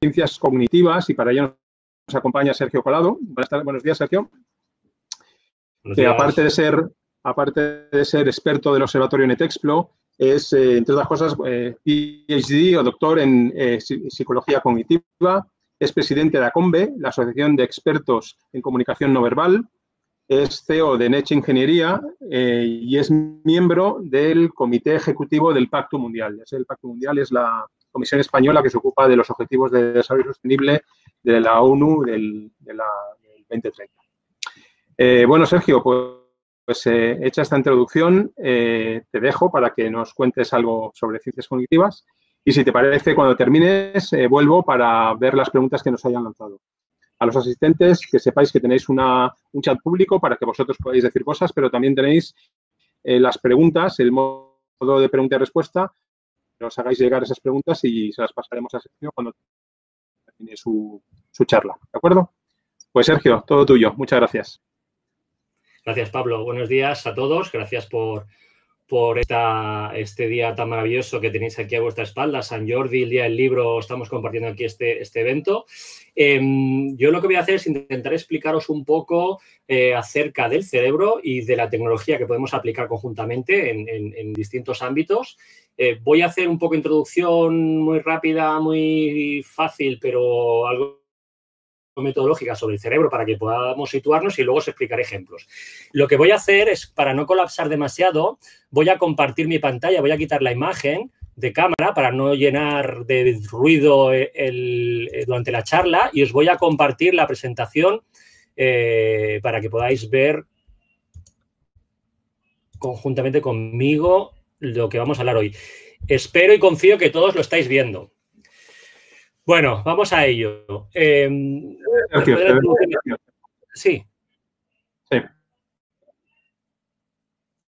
ciencias cognitivas y para ello nos acompaña Sergio Colado. Buenos días, Sergio. aparte de ser aparte de ser experto del Observatorio Netexplo, es, eh, entre otras cosas, eh, PhD o doctor en eh, psicología cognitiva, es presidente de la ACOMBE, la Asociación de Expertos en Comunicación No Verbal, es CEO de Neche Ingeniería y es miembro del Comité Ejecutivo del Pacto Mundial. El Pacto Mundial es la, comisión española que se ocupa de los objetivos de desarrollo sostenible de la ONU del, de la, 2030. Eh, bueno, Sergio, pues, pues eh, hecha esta introducción, eh, te dejo para que nos cuentes algo sobre ciencias cognitivas y si te parece, cuando termines, vuelvo para ver las preguntas que nos hayan lanzado. A los asistentes, que sepáis que tenéis una, un chat público para que vosotros podáis decir cosas, pero también tenéis las preguntas, el modo de pregunta y respuesta nos hagáis llegar esas preguntas y se las pasaremos a Sergio cuando termine su, su charla. ¿De acuerdo? Pues Sergio, todo tuyo. Muchas gracias. Gracias, Pablo. Buenos días a todos. Gracias por por este día tan maravilloso que tenéis aquí a vuestra espalda, San Jordi, el Día del Libro, estamos compartiendo aquí este, este evento. Em, yo lo que voy a hacer es intentar explicaros un poco eh, acerca del cerebro y de la tecnología que podemos aplicar conjuntamente en, distintos ámbitos. Eh, voy a hacer un poco de introducción muy rápida, muy fácil, pero algo metodológica sobre el cerebro para que podamos situarnos y luego os explicaré ejemplos. Lo que voy a hacer es, para no colapsar demasiado, voy a compartir mi pantalla, voy a quitar la imagen de cámara para no llenar de ruido durante la charla y os voy a compartir la presentación eh, para que podáis ver conjuntamente conmigo lo que vamos a hablar hoy. Espero y confío que todos lo estáis viendo. Bueno, vamos a ello. Em, sí. Sí.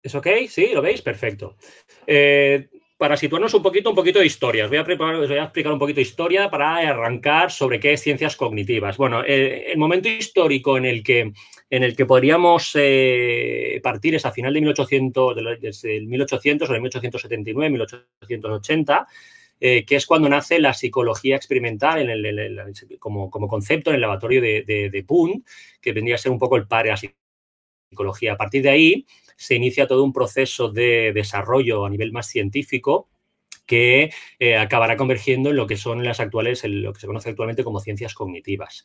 ¿Es ok? ¿Sí? ¿Lo veis? Perfecto. Eh, para situarnos un poquito, un poquito de historias. Voy a, preparar, os voy a explicar un poquito de historia para arrancar sobre qué es ciencias cognitivas. Bueno, eh, el momento histórico en el que, en el que podríamos eh, partir es a final de 1800, desde el 1800 o de 1879, 1880 eh, que es cuando nace la psicología experimental en el, como, concepto en el laboratorio de, de, que vendría a ser un poco el padre de psicología. A partir de ahí se inicia todo un proceso de desarrollo a nivel más científico que eh, acabará convergiendo en lo que son las actuales, lo que se conoce actualmente como ciencias cognitivas.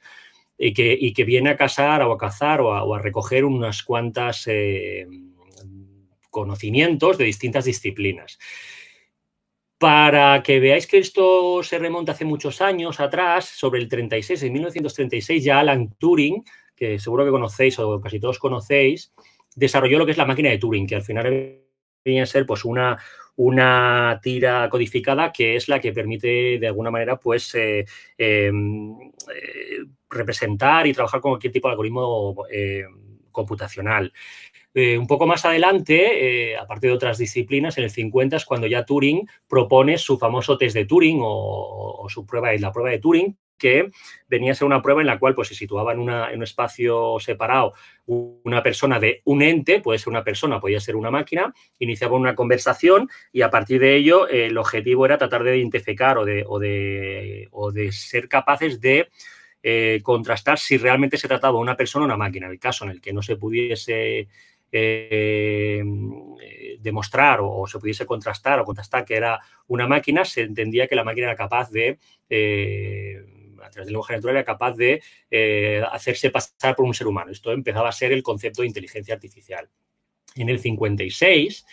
Y que, y que viene a casar o a cazar o a, recoger unas cuantas eh, conocimientos de distintas disciplinas para que veáis que esto se remonta hace muchos años atrás, sobre el 36, en 1936 ya Alan Turing, que seguro que conocéis o casi todos conocéis, desarrolló lo que es la máquina de Turing, que al final viene a ser pues una, una tira codificada que es la que permite de alguna manera pues eh, em, eh, representar y trabajar con cualquier tipo de algoritmo eh, computacional. Eh, un poco más adelante, eh, aparte de otras disciplinas, en el 50 es cuando ya Turing propone su famoso test de Turing o, su prueba, la prueba de Turing, que venía a ser una prueba en la cual pues, se situaba en, un espacio separado una persona de un ente, puede ser una persona, podía ser una máquina, iniciaba una conversación y a partir de ello eh, el objetivo era tratar de identificar o de, ser capaces de contrastar si realmente se trataba de una persona o una máquina, el caso en el que no se pudiese eh, demostrar o, se pudiese contrastar o contrastar que era una máquina, se entendía que la máquina era capaz de, eh, a través del lenguaje natural, era capaz de eh, hacerse pasar por un ser humano. Esto empezaba a ser el concepto de inteligencia artificial. En el 56,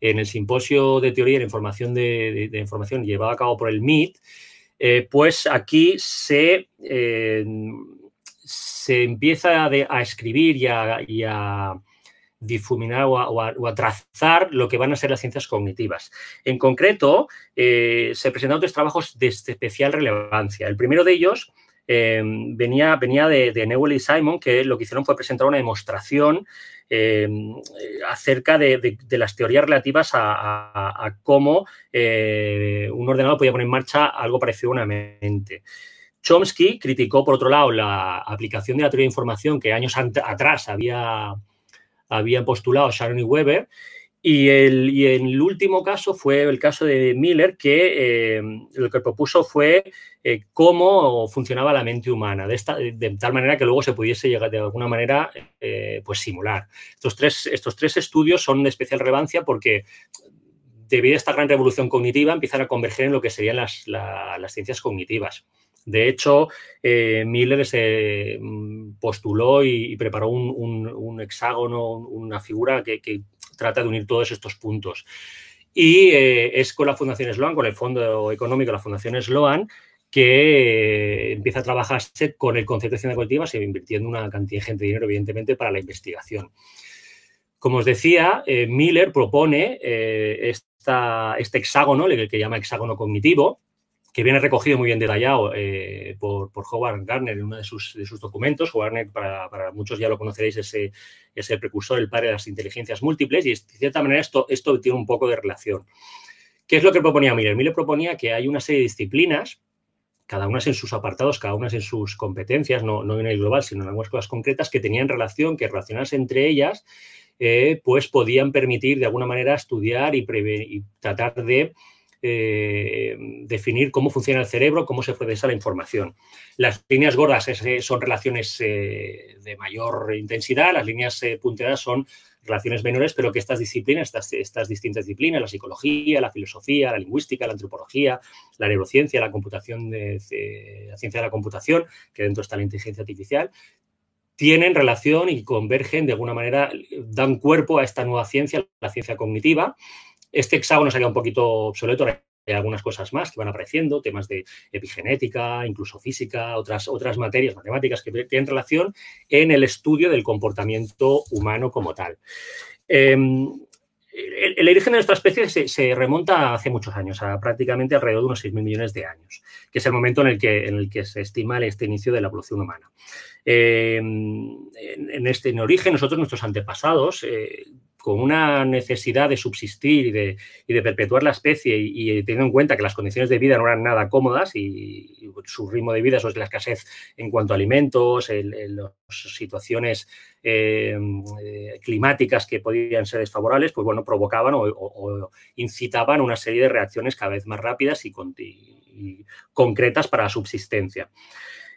en el simposio de teoría de información, de, información llevado a cabo por el MIT, pues aquí se, se empieza a, escribir y a difuminar o a, lo que van a ser las ciencias cognitivas. En concreto, eh, se presentaron tres trabajos de especial relevancia. El primero de ellos eh, venía, venía de, Newell y Simon, que lo que hicieron fue presentar una demostración eh, acerca de, las teorías relativas a, cómo un ordenador podía poner en marcha algo parecido a una mente. Chomsky criticó, por otro lado, la aplicación de la teoría de información que años atrás había, habían postulado Sharon y Weber. Y el, el, último caso fue el caso de Miller, que eh, lo que propuso fue eh, cómo funcionaba la mente humana, de, esta, de, tal manera que luego se pudiese llegar de alguna manera eh, pues simular. Estos tres, estos tres estudios son de especial relevancia porque debido a esta gran revolución cognitiva empiezan a converger en lo que serían las ciencias cognitivas. De hecho, eh, Miller se mm, postuló y, preparó un, hexágono, una figura que, trata de unir todos estos puntos. Y eh, es con la Fundación Sloan, con el Fondo Económico de la Fundación Sloan, que eh, empieza a trabajarse con el concepto de ciencia colectiva, se invirtiendo una cantidad de dinero, evidentemente, para la investigación. Como os decía, Miller propone este hexágono, el que llama hexágono cognitivo, que viene recogido muy bien detallado eh, por, por, Howard Gardner en uno de sus, documentos. Howard Gardner, para, muchos ya lo conoceréis, eh, es, el precursor, el padre de las inteligencias múltiples y de cierta manera esto, esto tiene un poco de relación. ¿Qué es lo que proponía Miller? Miller proponía que hay una serie de disciplinas, cada una en sus apartados, cada una en sus competencias, no, en el global, sino en algunas cosas concretas, que tenían relación, que relacionarse entre ellas, eh, pues podían permitir de alguna manera estudiar y, y tratar de eh, definir cómo funciona el cerebro, cómo se procesa la información. Las líneas gordas eh, son relaciones eh, de mayor intensidad, las líneas punteadas son relaciones menores, pero que estas disciplinas, estas, distintas disciplinas, la psicología, la filosofía, la lingüística, la antropología, la neurociencia, la computación, la ciencia de la computación, que dentro está la inteligencia artificial, tienen relación y convergen de alguna manera, dan cuerpo a esta nueva ciencia, la ciencia cognitiva, este hexágono se un poquito obsoleto, hay algunas cosas más que van apareciendo, temas de epigenética, incluso física, otras, otras materias matemáticas que tienen relación en el estudio del comportamiento humano como tal. Em, el, origen de nuestra especie se, se, remonta hace muchos años, a prácticamente alrededor de unos 6.000 millones de años, que es el momento en el que, en el que se estima este inicio de la evolución humana. Em, en, este origen, nosotros, nuestros antepasados, eh, con una necesidad de subsistir y de, perpetuar la especie y, eh, teniendo en cuenta que las condiciones de vida no eran nada cómodas y, su ritmo de vida, la escasez en cuanto a alimentos, las situaciones eh, eh, climáticas que podían ser desfavorables, pues bueno, provocaban o, incitaban una serie de reacciones cada vez más rápidas y, concretas para la subsistencia.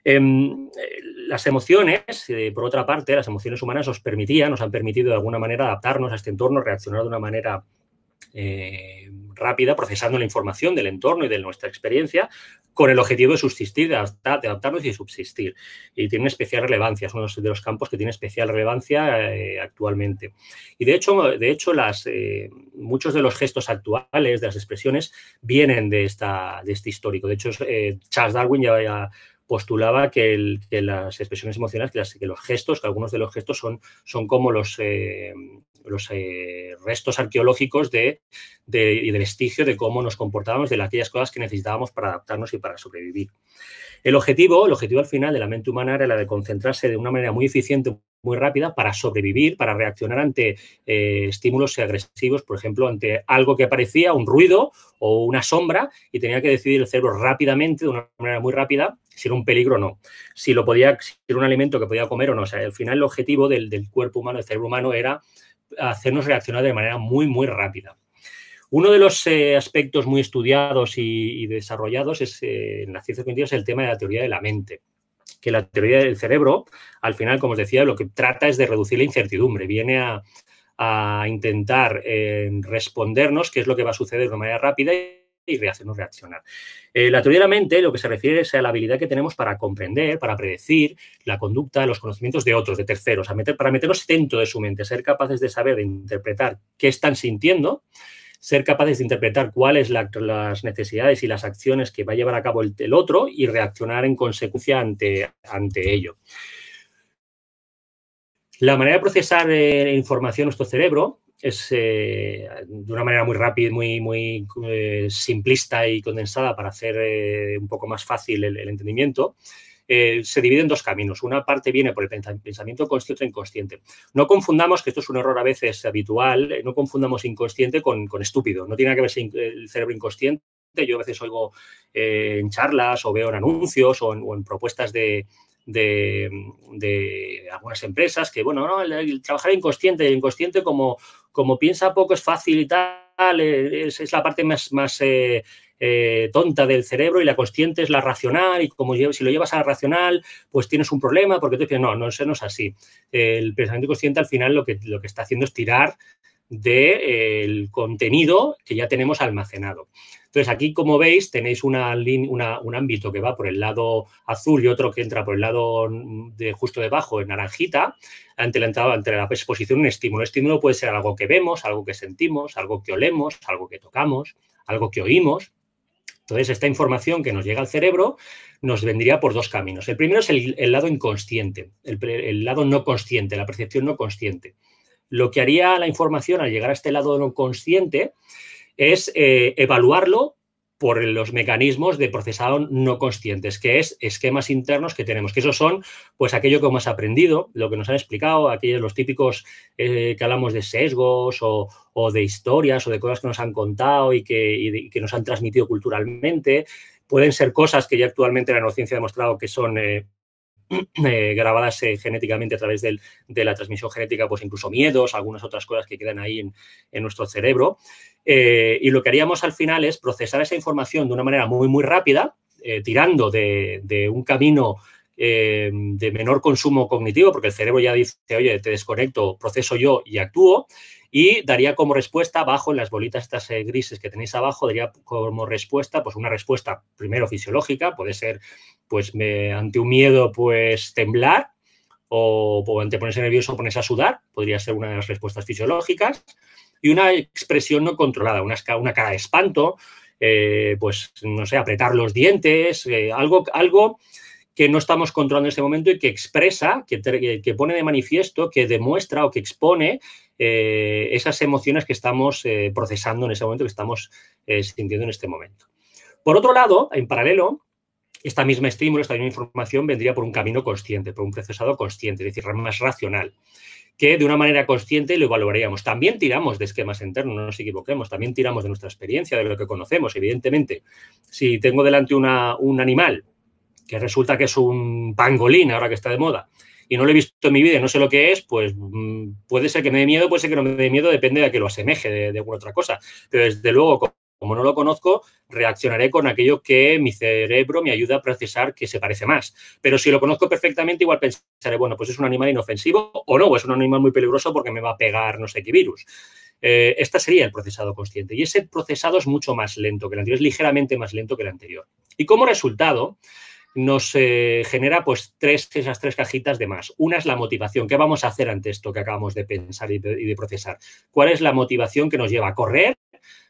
Em, eh, las emociones, eh, por otra parte, las emociones humanas nos permitían, nos han permitido de alguna manera adaptarnos a este entorno, reaccionar de una manera eh, rápida, procesando la información del entorno y de nuestra experiencia, con el objetivo de subsistir, de, adaptarnos y subsistir. Y tiene especial relevancia, es uno de los campos que tiene especial relevancia actualmente. Y de hecho, de hecho muchos de los gestos actuales, de las expresiones, vienen de, esta, de este histórico. De hecho, Charles Darwin ya, había postulaba que, las expresiones emocionales, que, los gestos, que algunos de los gestos son, como los, eh, eh, restos arqueológicos de, y de vestigio de cómo nos comportábamos, de aquellas cosas que necesitábamos para adaptarnos y para sobrevivir. El objetivo, el objetivo al final de la mente humana era la de concentrarse de una manera muy eficiente, muy rápida para sobrevivir, para reaccionar ante eh, estímulos agresivos, por ejemplo, ante algo que aparecía, un ruido o una sombra y tenía que decidir el cerebro rápidamente, de una manera muy rápida, si era un peligro o no, si lo podía, si era un alimento que podía comer o no. O sea, al final el objetivo del, cuerpo humano, del cerebro humano, era hacernos reaccionar de manera muy, muy rápida. Uno de los eh, aspectos muy estudiados y, desarrollados es, eh, en las ciencias cognitiva es el tema de la teoría de la mente que la teoría del cerebro, al final, como os decía, lo que trata es de reducir la incertidumbre, viene a, intentar eh, respondernos qué es lo que va a suceder de manera rápida y reaccionar. Eh, la teoría de la mente lo que se refiere es a la habilidad que tenemos para comprender, para predecir la conducta, los conocimientos de otros, de terceros, a meter, para meternos dentro de su mente, ser capaces de saber, de interpretar qué están sintiendo ser capaces de interpretar cuáles las necesidades y las acciones que va a llevar a cabo el, otro y reaccionar en consecuencia ante, ante ello. La manera de procesar eh, información en nuestro cerebro es eh, de una manera muy rápida, muy, muy eh, simplista y condensada para hacer eh, un poco más fácil el, entendimiento. se divide en dos caminos. Una parte viene por el pensamiento consciente e inconsciente. No confundamos, que esto es un error a veces habitual, no confundamos inconsciente con, estúpido. No tiene nada que ver el cerebro inconsciente. Yo a veces oigo en charlas o veo en anuncios o en, propuestas de, algunas empresas que, bueno, no, el, trabajar inconsciente, el inconsciente como, como piensa poco, es fácil y tal, eh, es, la parte más, eh, eh, tonta del cerebro y la consciente es la racional y como si lo llevas a la racional, pues tienes un problema porque tú dices, no, no, eso no es así. El pensamiento consciente al final lo que, lo que está haciendo es tirar del eh, contenido que ya tenemos almacenado. Entonces, aquí, como veis, tenéis un ámbito que va por el lado azul y otro que entra por el lado de justo debajo, en naranjita, ante la, entrada, la exposición un estímulo. El estímulo puede ser algo que vemos, algo que sentimos, algo que olemos, algo que tocamos, algo que oímos. Entonces, esta información que nos llega al cerebro nos vendría por dos caminos. El primero es el, lado inconsciente, el lado no consciente, la percepción no consciente. Lo que haría la información al llegar a este lado no consciente es eh, evaluarlo por los mecanismos de procesado no conscientes, que es esquemas internos que tenemos, que esos son pues aquello que hemos aprendido, lo que nos han explicado, aquellos los típicos eh, que hablamos de sesgos o, de historias o de cosas que nos han contado y que, nos han transmitido culturalmente, pueden ser cosas que ya actualmente la neurociencia ha demostrado que son eh, Eh, grabadas eh, genéticamente a través de la transmisión genética, pues incluso miedos, algunas otras cosas que quedan ahí en, nuestro cerebro. Eh, y lo que haríamos al final es procesar esa información de una manera muy, muy rápida, tirando de, un camino de menor consumo cognitivo, porque el cerebro ya dice, oye, te desconecto, proceso yo y actúo, y daría como respuesta abajo, en las bolitas estas eh, grises que tenéis abajo, daría como respuesta, pues una respuesta primero fisiológica, puede ser pues me, ante un miedo pues temblar o, ante ponerse nervioso ponerse a sudar, podría ser una de las respuestas fisiológicas, y una expresión no controlada, una, una cara de espanto, eh, pues no sé, apretar los dientes, eh, algo, algo que no estamos controlando en este momento y que expresa, que, que, pone de manifiesto, que demuestra o que expone eh, esas emociones que estamos eh, procesando en ese momento, que estamos eh, sintiendo en este momento. Por otro lado, en paralelo, esta misma estímulo, esta misma información vendría por un camino consciente, por un procesado consciente, es decir, más racional, que de una manera consciente lo evaluaríamos. También tiramos de esquemas internos, no nos equivoquemos, también tiramos de nuestra experiencia, de lo que conocemos, evidentemente. Si tengo delante un animal que resulta que es un pangolín ahora que está de moda, y no lo he visto en mi vida y no sé lo que es, pues mm, puede ser que me dé miedo, puede ser que no me dé miedo, depende de que lo asemeje de, alguna otra cosa. Pero desde luego, como no lo conozco, reaccionaré con aquello que mi cerebro me ayuda a procesar que se parece más. Pero si lo conozco perfectamente, igual pensaré, bueno, pues es un animal inofensivo o no, o es un animal muy peligroso porque me va a pegar no sé qué virus. este sería el procesado consciente. Y ese procesado es mucho más lento que el anterior, es ligeramente más lento que el anterior. Y como resultado, nos genera pues tres, esas tres cajitas de más. Una es la motivación. ¿Qué vamos a hacer ante esto que acabamos de pensar y de procesar? ¿Cuál es la motivación que nos lleva a correr?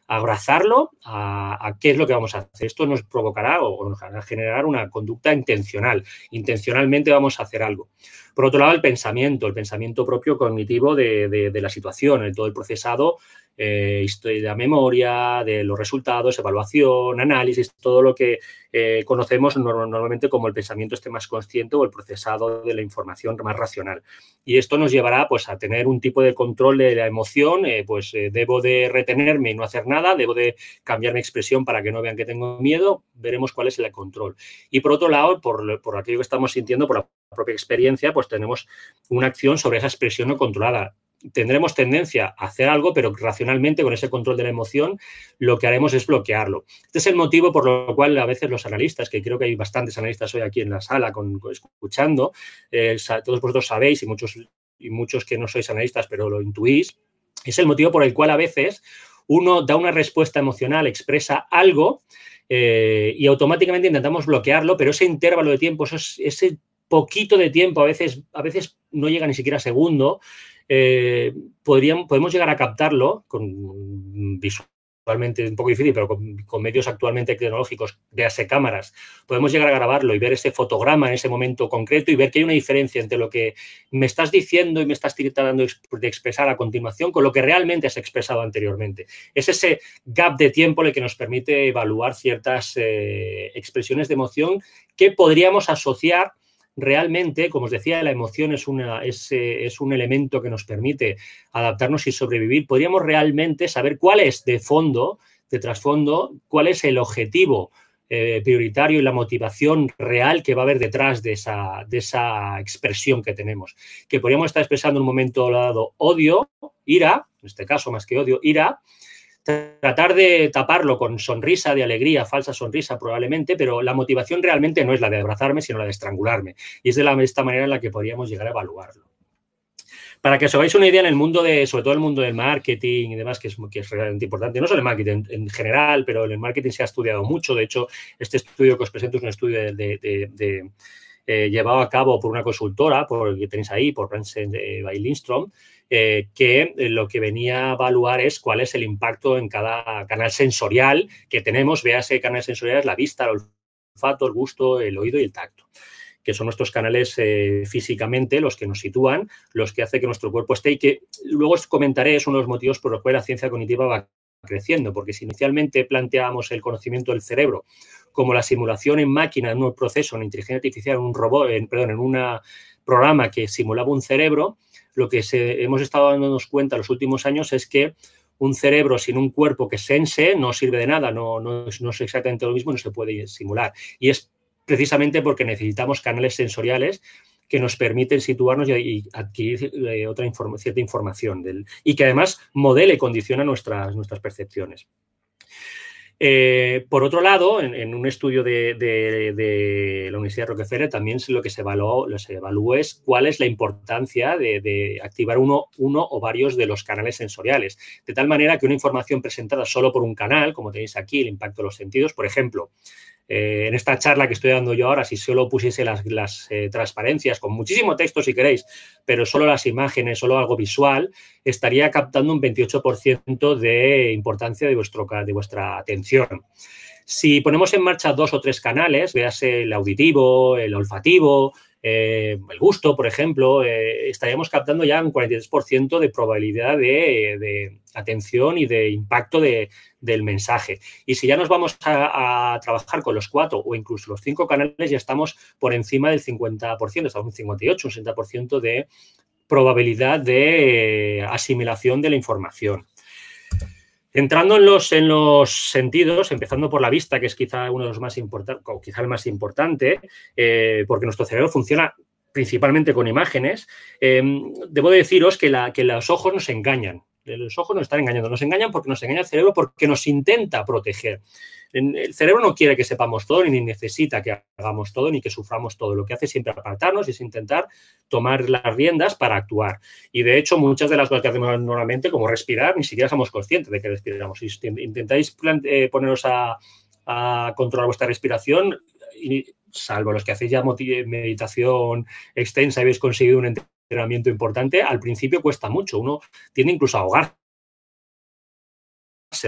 abrazarlo a, qué es lo que vamos a hacer. Esto nos provocará o nos a generar una conducta intencional. Intencionalmente vamos a hacer algo. Por otro lado, el pensamiento, el pensamiento propio cognitivo de, la situación, el, todo el procesado eh, de la memoria, de los resultados, evaluación, análisis, todo lo que eh, conocemos normalmente como el pensamiento esté más consciente o el procesado de la información más racional. Y esto nos llevará pues, a tener un tipo de control de la emoción, eh, pues debo de retenerme y no hacer nada nada, debo de cambiar mi expresión para que no vean que tengo miedo, veremos cuál es el control. Y por otro lado, por, por aquello que estamos sintiendo, por la propia experiencia, pues tenemos una acción sobre esa expresión no controlada tendremos tendencia a hacer algo, pero racionalmente con ese control de la emoción lo que haremos es bloquearlo. Este es el motivo por lo cual a veces los analistas, que creo que hay bastantes analistas hoy aquí en la sala con, escuchando, eh, todos vosotros sabéis y muchos, y muchos que no sois analistas, pero lo intuís, es el motivo por el cual a veces uno da una respuesta emocional, expresa algo eh, y automáticamente intentamos bloquearlo, pero ese intervalo de tiempo, ese poquito de tiempo, a veces, a veces no llega ni siquiera a segundo, eh, podríamos, podemos llegar a captarlo con visual actualmente es un poco difícil, pero con, medios actualmente tecnológicos, hace cámaras, podemos llegar a grabarlo y ver ese fotograma en ese momento concreto y ver que hay una diferencia entre lo que me estás diciendo y me estás tratando de expresar a continuación con lo que realmente has expresado anteriormente. Es ese gap de tiempo el que nos permite evaluar ciertas eh, expresiones de emoción que podríamos asociar realmente, como os decía, la emoción es, eh, es, un elemento que nos permite adaptarnos y sobrevivir, podríamos realmente saber cuál es de fondo, de trasfondo, cuál es el objetivo eh, prioritario y la motivación real que va a haber detrás de esa, de esa expresión que tenemos. Que podríamos estar expresando en un momento dado odio, ira, en este caso más que odio, ira, tratar de taparlo con sonrisa de alegría, falsa sonrisa probablemente, pero la motivación realmente no es la de abrazarme, sino la de estrangularme. Y es de, la, esta manera en la que podríamos llegar a evaluarlo. Para que os hagáis una idea en el mundo de, sobre todo el mundo del marketing y demás, que es, realmente importante, no solo el marketing en, general, pero el marketing se ha estudiado mucho. De hecho, este estudio que os presento es un estudio de, eh, llevado a cabo por una consultora, por el que tenéis ahí, por Bransen eh, de Lindstrom, eh, que eh, lo que venía a evaluar es cuál es el impacto en cada canal sensorial que tenemos. vea canales canal sensorial es la vista, el olfato, el gusto, el oído y el tacto que son nuestros canales eh, físicamente los que nos sitúan, los que hace que nuestro cuerpo esté y que luego os comentaré es uno de los motivos por los cuales la ciencia cognitiva va creciendo, porque si inicialmente planteábamos el conocimiento del cerebro como la simulación en máquina en un proceso, en inteligencia artificial, en un robot, perdón, en un programa que simulaba un cerebro, lo que hemos estado dándonos cuenta los últimos años es que un cerebro sin un cuerpo que sense no sirve de nada, no, es, exactamente lo mismo, no se puede simular. Y es precisamente porque necesitamos canales sensoriales que nos permiten situarnos y, adquirir eh, otra cierta información y que además modele y condiciona nuestras, nuestras percepciones. Eh, por otro lado, en, un estudio de, la Universidad de Rockefeller también lo que se evaluó, es cuál es la importancia de, activar uno, uno o varios de los canales sensoriales, de tal manera que una información presentada solo por un canal, como tenéis aquí, el impacto de los sentidos, por ejemplo, eh, en esta charla que estoy dando yo ahora, si solo pusiese las, eh, transparencias, con muchísimo texto si queréis, pero solo las imágenes, solo algo visual, estaría captando un 28% de importancia de, vuestro, de vuestra atención. Si ponemos en marcha dos o tres canales, véase el auditivo, el olfativo, eh, el gusto, por ejemplo, eh, estaríamos captando ya un 43% de probabilidad de, atención y de impacto del mensaje. Y si ya nos vamos a, trabajar con los cuatro o incluso los cinco canales, ya estamos por encima del 50%, estamos un 58, un 60% de probabilidad de eh, asimilación de la información. Entrando en los, en los sentidos, empezando por la vista, que es quizá uno de los más importantes, o quizá el más importante, eh, porque nuestro cerebro funciona principalmente con imágenes, eh, debo deciros que, la, que los ojos nos engañan los ojos nos están engañando, nos engañan porque nos engaña el cerebro porque nos intenta proteger. El cerebro no quiere que sepamos todo, ni necesita que hagamos todo, ni que suframos todo. Lo que hace es siempre apartarnos y es intentar tomar las riendas para actuar. Y de hecho, muchas de las cosas que hacemos normalmente, como respirar, ni siquiera somos conscientes de que respiramos. Si intentáis eh, poneros a, controlar vuestra respiración, y, salvo los que hacéis ya meditación extensa y habéis conseguido un entrenamiento importante, al principio cuesta mucho. Uno tiende incluso a ahogarse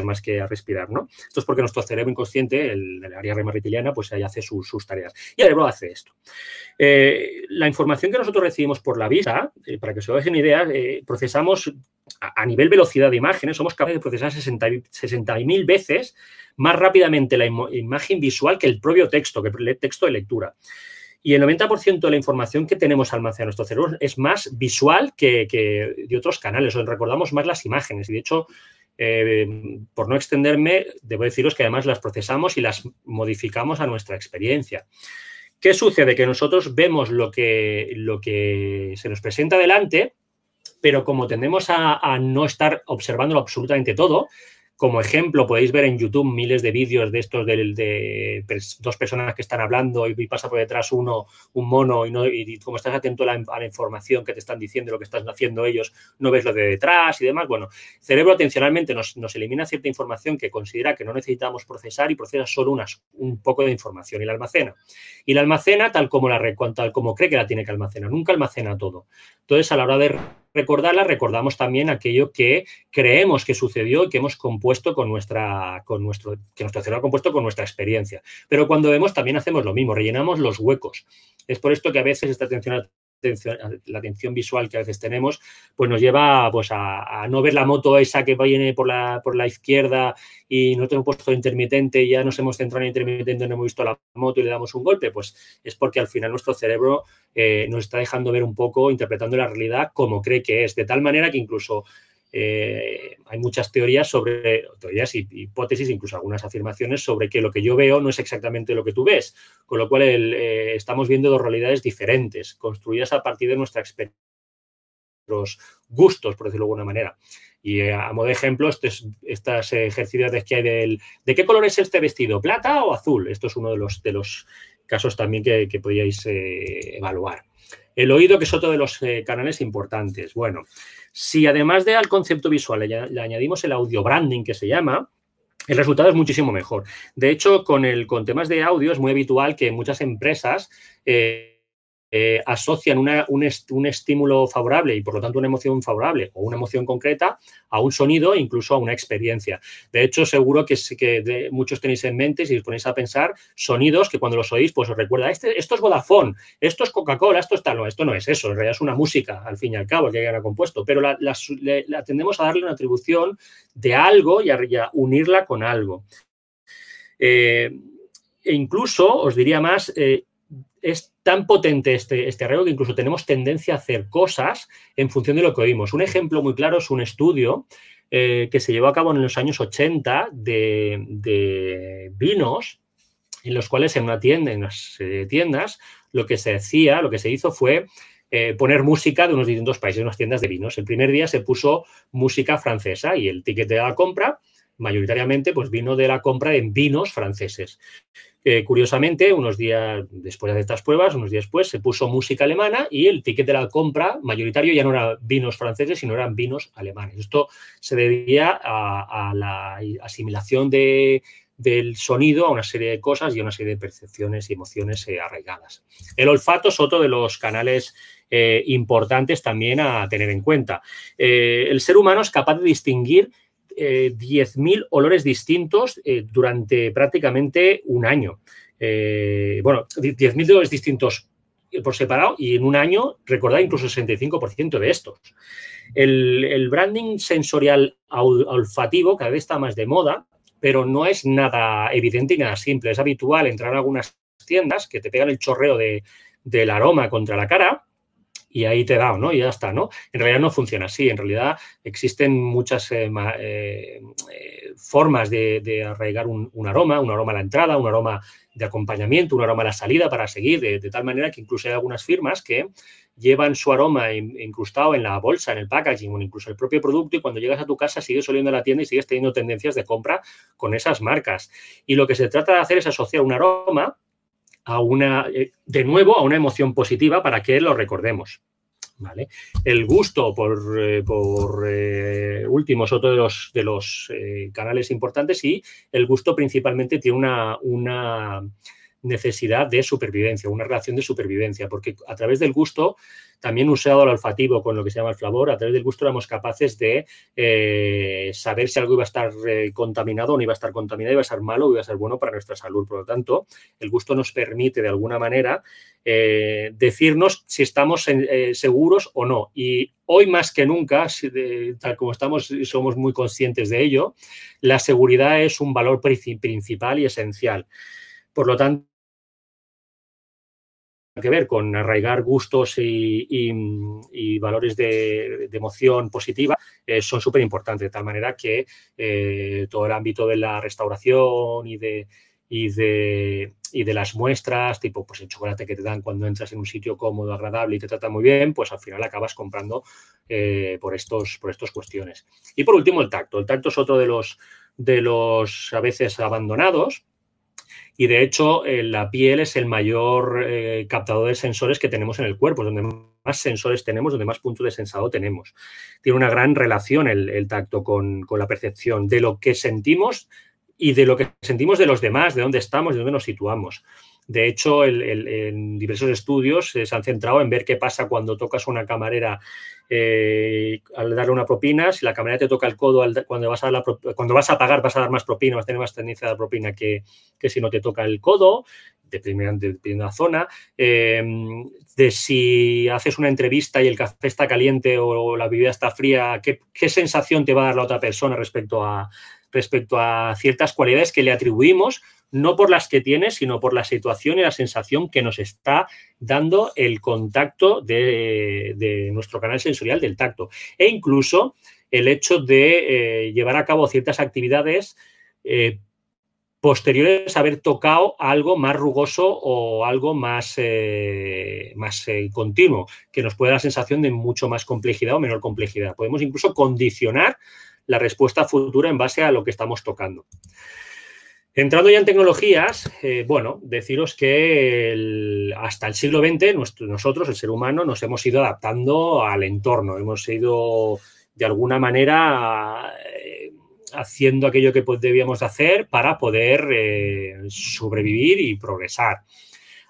más que a respirar, ¿no? Esto es porque nuestro cerebro inconsciente, el, área área remarritiliana, pues ahí hace sus tareas. Y el cerebro hace esto. Eh, la información que nosotros recibimos por la vista, eh, para que se os una idea, eh, procesamos a, nivel velocidad de imágenes, somos capaces de procesar 60.000 60 veces más rápidamente la imagen visual que el propio texto, que el texto de lectura. Y el 90% de la información que tenemos almacenada en nuestro cerebro es más visual que, de otros canales, o recordamos más las imágenes. Y de hecho, eh, por no extenderme, debo deciros que además las procesamos y las modificamos a nuestra experiencia. ¿Qué sucede? Que nosotros vemos lo que, se nos presenta delante, pero como tendemos a, a no estar observándolo absolutamente todo, como ejemplo, podéis ver en YouTube miles de vídeos de estos de, dos personas que están hablando y, pasa por detrás uno, un mono, y, no, y como estás atento a la, información que te están diciendo, lo que están haciendo ellos, no ves lo de detrás y demás. Bueno, el cerebro atencionalmente nos, elimina cierta información que considera que no necesitamos procesar y procesa solo unas, un poco de información y la almacena. Y la almacena tal como, la, tal como cree que la tiene que almacenar, nunca almacena todo. Entonces, a la hora de recordarla, recordamos también aquello que creemos que sucedió y que hemos compuesto compuesto con nuestra, nuestro, que nuestro cerebro compuesto con nuestra experiencia. Pero cuando vemos también hacemos lo mismo, rellenamos los huecos. Es por esto que a veces esta atención la atención visual que a veces tenemos, pues nos lleva pues, a, no ver la moto esa que viene por la, izquierda y no tenemos puesto intermitente, y ya nos hemos centrado en intermitente, no hemos visto la moto y le damos un golpe, pues es porque al final nuestro cerebro eh, nos está dejando ver un poco, interpretando la realidad como cree que es, de tal manera que incluso eh, hay muchas teorías sobre, teorías y hipótesis, incluso algunas afirmaciones sobre que lo que yo veo no es exactamente lo que tú ves, con lo cual eh, estamos viendo dos realidades diferentes, construidas a partir de nuestra experiencia nuestros gustos, por decirlo de alguna manera. Y eh, a modo de ejemplo, este estas ejercicios que hay del ¿de qué color es este vestido? ¿Plata o azul? Esto es uno de los, de los casos también que, podíais eh, evaluar. El oído, que es otro de los canales importantes. Bueno, si además de al concepto visual le, añadimos el audio branding que se llama, el resultado es muchísimo mejor. De hecho, con, el, con temas de audio es muy habitual que muchas empresas eh, eh, asocian un, estímulo favorable y por lo tanto una emoción favorable o una emoción concreta a un sonido e incluso a una experiencia. De hecho, seguro que, que muchos tenéis en mente, si os ponéis a pensar, sonidos que cuando los oís, pues os recuerda, este, esto es Vodafone, esto es Coca-Cola, esto está, no, esto no es eso, en realidad es una música, al fin y al cabo, que hayan compuesto, pero la, tendemos a darle una atribución de algo y a, unirla con algo. Eh, e incluso, os diría más, eh, es tan potente este, este arreglo que incluso tenemos tendencia a hacer cosas en función de lo que oímos. Un ejemplo muy claro es un estudio eh, que se llevó a cabo en los años 80 de, vinos, en los cuales en una tienda, en las eh, tiendas, lo que se decía, lo que se hizo fue eh, poner música de unos distintos países, unas tiendas de vinos. El primer día se puso música francesa y el ticket de la compra mayoritariamente pues vino de la compra en vinos franceses. Eh, curiosamente, unos días después de estas pruebas, unos días después, se puso música alemana y el ticket de la compra mayoritario ya no era vinos franceses, sino eran vinos alemanes. Esto se debía a, la asimilación del sonido a una serie de cosas y a una serie de percepciones y emociones eh, arraigadas. El olfato es otro de los canales eh, importantes también a tener en cuenta. el ser humano es capaz de distinguir 10.000 eh, olores distintos eh, durante prácticamente un año. Eh, bueno, 10.000 olores distintos por separado y en un año recordar incluso el 65% de estos. El, branding sensorial olfativo cada vez está más de moda, pero no es nada evidente y nada simple. Es habitual entrar a algunas tiendas que te pegan el chorreo de, del aroma contra la cara y ahí te da, ¿no? Y ya está, ¿no? En realidad no funciona así, en realidad existen muchas eh, eh, eh, formas de, arraigar un, aroma, un aroma a la entrada, un aroma de acompañamiento, un aroma a la salida para seguir, de, tal manera que incluso hay algunas firmas que llevan su aroma incrustado en la bolsa, en el packaging o incluso el propio producto y cuando llegas a tu casa sigues oliendo a la tienda y sigues teniendo tendencias de compra con esas marcas. Y lo que se trata de hacer es asociar un aroma a una, eh, de nuevo, a una emoción positiva para que lo recordemos. El gusto, por, eh, por eh, último, es otro de los, de los canales importantes y el gusto principalmente tiene una, una necesidad de supervivencia, una relación de supervivencia, porque a través del gusto, también usado el olfativo con lo que se llama el flavor, a través del gusto éramos capaces de eh, saber si algo iba a estar eh, contaminado o no iba a estar contaminado, iba a ser malo o iba a ser bueno para nuestra salud. Por lo tanto, el gusto nos permite de alguna manera eh, decirnos si estamos seguros o no. Y hoy más que nunca, tal como estamos y somos muy conscientes de ello, la seguridad es un valor principal y esencial. Por lo tanto, que ver con arraigar gustos y, valores de, emoción positiva eh, son súper importantes, de tal manera que eh, todo el ámbito de la restauración y de, y de, las muestras, tipo pues el chocolate que te dan cuando entras en un sitio cómodo, agradable y te trata muy bien, pues al final acabas comprando eh, por estos por estas cuestiones. Y por último, el tacto. El tacto es otro de los, de los a veces abandonados y de hecho, eh, la piel es el mayor eh, captador de sensores que tenemos en el cuerpo, donde más sensores tenemos, donde más puntos de sensado tenemos. Tiene una gran relación el, el tacto con, con la percepción de lo que sentimos, y de lo que sentimos de los demás, de dónde estamos, de dónde nos situamos. De hecho, en diversos estudios eh, se han centrado en ver qué pasa cuando tocas a una camarera eh, al darle una propina. Si la camarera te toca el codo cuando, vas a vas a pagar, vas a dar más propina, vas a tener más tendencia a dar propina que, si no te toca el codo, dependiendo de, de la zona. Em, de si haces una entrevista y el café está caliente o, la bebida está fría, ¿qué, ¿qué, sensación te va a dar la otra persona respecto a, respecto a ciertas cualidades que le atribuimos, no por las que tiene, sino por la situación y la sensación que nos está dando el contacto de, nuestro canal sensorial del tacto. E incluso el hecho de eh, llevar a cabo ciertas actividades eh, posteriores a haber tocado algo más rugoso o algo más, eh, más continuo, que nos puede dar la sensación de mucho más complejidad o menor complejidad. Podemos incluso condicionar la respuesta futura en base a lo que estamos tocando. Entrando ya en tecnologías, eh, bueno, deciros que hasta el siglo XX nosotros, el ser humano, nos hemos ido adaptando al entorno, hemos ido de alguna manera eh, haciendo aquello que debíamos hacer para poder eh, sobrevivir y progresar.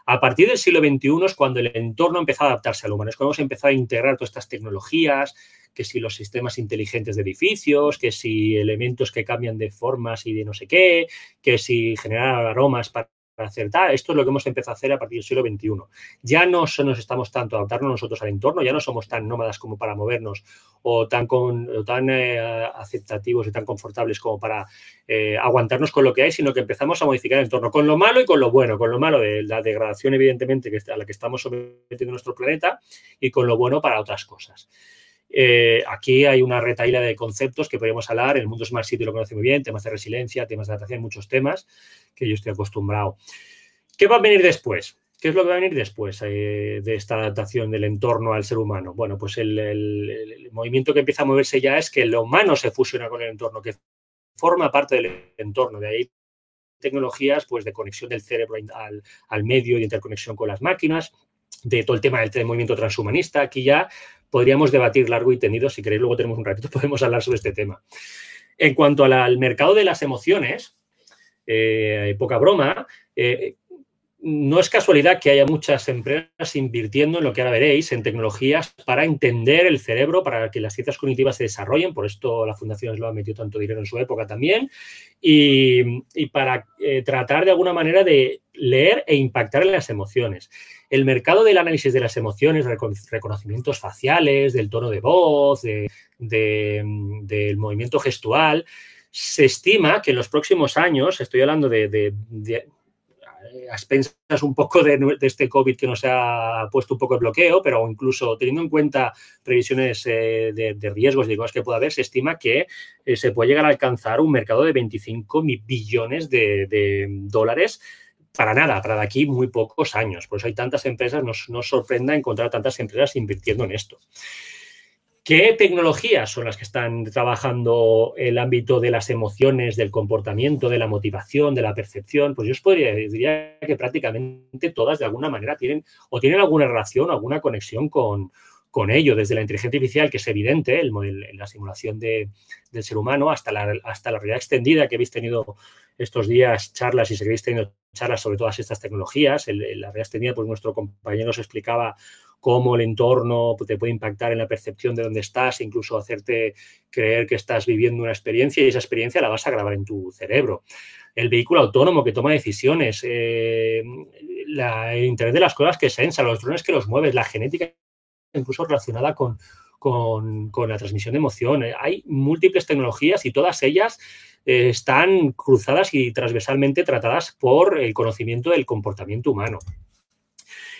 A partir del siglo XXI es cuando el entorno empezó a adaptarse al humano, es cuando hemos empezado a integrar todas estas tecnologías, que si los sistemas inteligentes de edificios, que si elementos que cambian de formas y de no sé qué, que si generar aromas para hacer tal. Esto es lo que hemos empezado a hacer a partir del siglo XXI. Ya no nos estamos tanto adaptando nosotros al entorno, ya no somos tan nómadas como para movernos o tan, eh, aceptativos y tan confortables como para eh, aguantarnos con lo que hay, sino que empezamos a modificar el entorno con lo malo y con lo bueno, con lo malo de la degradación evidentemente a la que estamos sometiendo nuestro planeta y con lo bueno para otras cosas. Eh, aquí hay una retaíla de conceptos que podríamos hablar. El mundo Smart City lo conoce muy bien, temas de resiliencia, temas de adaptación, muchos temas que yo estoy acostumbrado. ¿Qué va a venir después? ¿Qué es lo que va a venir después eh, de esta adaptación del entorno al ser humano? Bueno, pues el, movimiento que empieza a moverse ya es que lo humano se fusiona con el entorno, que forma parte del entorno. De ahí tecnologías pues, de conexión del cerebro al, medio, y interconexión con las máquinas, de todo el tema este del movimiento transhumanista. Aquí ya podríamos debatir largo y tendido, si queréis, luego tenemos un ratito, podemos hablar sobre este tema. En cuanto al, mercado de las emociones, eh, poca broma, eh, no es casualidad que haya muchas empresas invirtiendo en lo que ahora veréis, en tecnologías para entender el cerebro, para que las ciencias cognitivas se desarrollen, por esto la fundación lo ha metido tanto dinero en su época también, y, para eh, tratar de alguna manera de leer e impactar en las emociones el mercado del análisis de las emociones, reconocimientos faciales, del tono de voz, del movimiento gestual, se estima que en los próximos años, estoy hablando de, de a expensas un poco de, este COVID que nos ha puesto un poco de bloqueo, pero incluso teniendo en cuenta previsiones eh, de, riesgos y cosas que pueda haber, se estima que eh, se puede llegar a alcanzar un mercado de 25 mil billones de dólares para nada, para de aquí muy pocos años. Por eso hay tantas empresas, nos, nos sorprenda encontrar tantas empresas invirtiendo en esto. ¿Qué tecnologías son las que están trabajando el ámbito de las emociones, del comportamiento, de la motivación, de la percepción? Pues yo os podría, diría que prácticamente todas de alguna manera tienen o tienen alguna relación, alguna conexión con, ello, desde la inteligencia artificial, que es evidente, el, la simulación del ser humano, hasta la, hasta la realidad extendida que habéis tenido estos días, charlas y seguís teniendo charlas sobre todas estas tecnologías. la realidad tenía, pues nuestro compañero nos explicaba cómo el entorno te puede impactar en la percepción de dónde estás, incluso hacerte creer que estás viviendo una experiencia y esa experiencia la vas a grabar en tu cerebro. El vehículo autónomo que toma decisiones, eh, la, el Internet de las cosas que sensa, los drones que los mueves, la genética incluso relacionada con, con, la transmisión de emoción. Eh, hay múltiples tecnologías y todas ellas eh, están cruzadas y transversalmente tratadas por el conocimiento del comportamiento humano.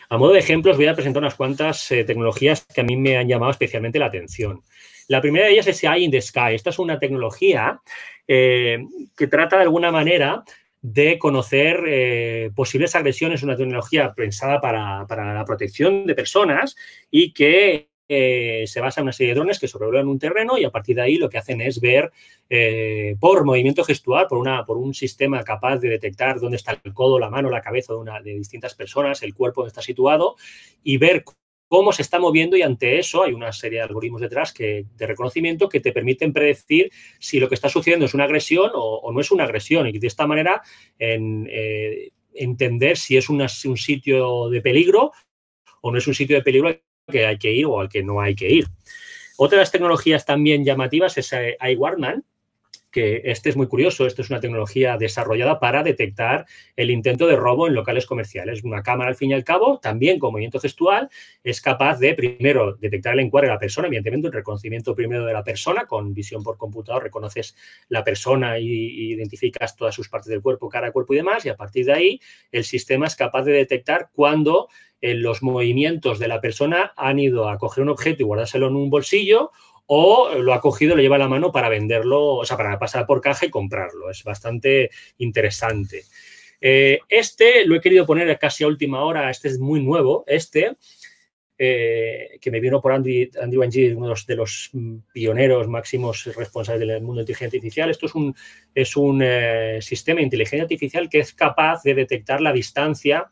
A modo de ejemplo, os voy a presentar unas cuantas eh, tecnologías que a mí me han llamado especialmente la atención. La primera de ellas es Eye in the Sky. Esta es una tecnología que trata de alguna manera de conocer posibles agresiones, una tecnología pensada para, para, la protección de personas y que eh, se basa en una serie de drones que sobrevuelan un terreno y a partir de ahí lo que hacen es ver eh, por movimiento gestual, por, una, por un sistema capaz de detectar dónde está el codo, la mano, la cabeza de, una, de distintas personas, el cuerpo donde está situado y ver cómo se está moviendo y ante eso hay una serie de algoritmos detrás que, de reconocimiento que te permiten predecir si lo que está sucediendo es una agresión o, no es una agresión y de esta manera en, eh, entender si es un sitio de peligro o no es un sitio de peligro que hay que ir o al que no hay que ir. Otra de las tecnologías también llamativas es eh, iWarman, que este es muy curioso, esto es una tecnología desarrollada para detectar el intento de robo en locales comerciales. Una cámara, al fin y al cabo, también con movimiento gestual, es capaz de, primero, detectar el encuadre de la persona, evidentemente, un reconocimiento primero de la persona, con visión por computador reconoces la persona e identificas todas sus partes del cuerpo, cara, cuerpo y demás, y a partir de ahí el sistema es capaz de detectar cuando eh, los movimientos de la persona han ido a coger un objeto y guardárselo en un bolsillo o lo ha cogido, lo lleva a la mano para venderlo, o sea, para pasar por caja y comprarlo. Es bastante interesante. Eh, este lo he querido poner casi a última hora, este es muy nuevo, este, eh, que me vino por Andy, Andrew uno de los, pioneros máximos responsables del mundo de inteligencia artificial. Esto es un, eh, sistema de inteligencia artificial que es capaz de detectar la distancia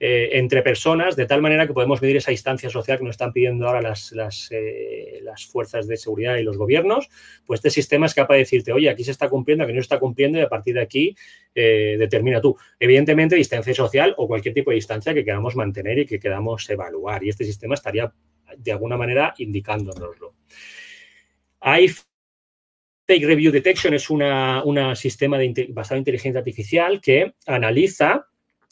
eh, entre personas, de tal manera que podemos medir esa distancia social que nos están pidiendo ahora las, las, eh, fuerzas de seguridad y los gobiernos, pues este sistema es capaz de decirte, oye, aquí se está cumpliendo, aquí no se está cumpliendo y a partir de aquí eh, determina tú. Evidentemente, distancia social o cualquier tipo de distancia que queramos mantener y que queramos evaluar. Y este sistema estaría de alguna manera indicándonoslo. Hay Fake Review Detection es un sistema de, basado en inteligencia artificial que analiza